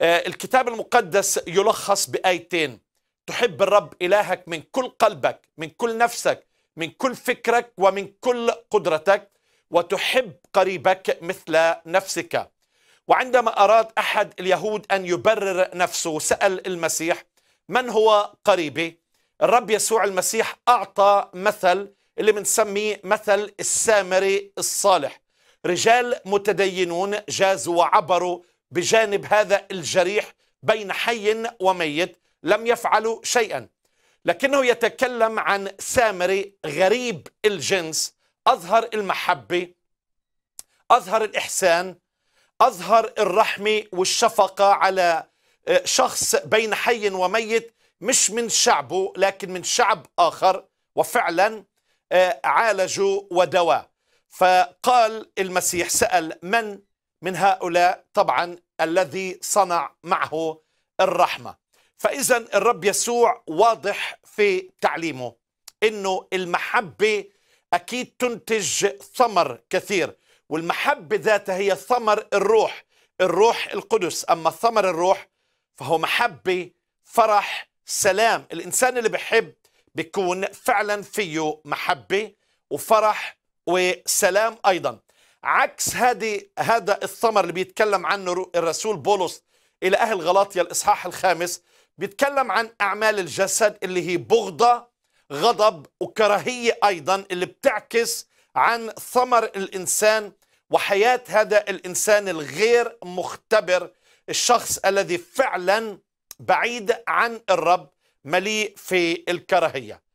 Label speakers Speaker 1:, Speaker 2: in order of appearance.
Speaker 1: آه، الكتاب المقدس يلخص بآيتين تحب الرب إلهك من كل قلبك من كل نفسك من كل فكرك ومن كل قدرتك وتحب قريبك مثل نفسك وعندما أراد أحد اليهود أن يبرر نفسه سأل المسيح من هو قريبي؟ الرب يسوع المسيح أعطى مثل اللي بنسميه مثل السامري الصالح رجال متدينون جازوا وعبروا بجانب هذا الجريح بين حي وميت لم يفعلوا شيئا لكنه يتكلم عن سامري غريب الجنس أظهر المحبة أظهر الإحسان أظهر الرحمة والشفقة على آه، شخص بين حي وميت مش من شعبه لكن من شعب آخر وفعلا آه، عالجوا ودواه فقال المسيح سأل من من هؤلاء طبعا الذي صنع معه الرحمه فاذا الرب يسوع واضح في تعليمه انه المحبه اكيد تنتج ثمر كثير والمحبه ذاتها هي ثمر الروح الروح القدس اما ثمر الروح فهو محبه فرح سلام الانسان اللي بحب بيكون فعلا فيه محبه وفرح وسلام ايضا عكس هذه هذا الثمر اللي بيتكلم عنه الرسول بولس الى اهل غلاطيا الاصحاح الخامس بيتكلم عن اعمال الجسد اللي هي بغضه غضب وكراهيه ايضا اللي بتعكس عن ثمر الانسان وحياه هذا الانسان الغير مختبر الشخص الذي فعلا بعيد عن الرب مليء في الكراهيه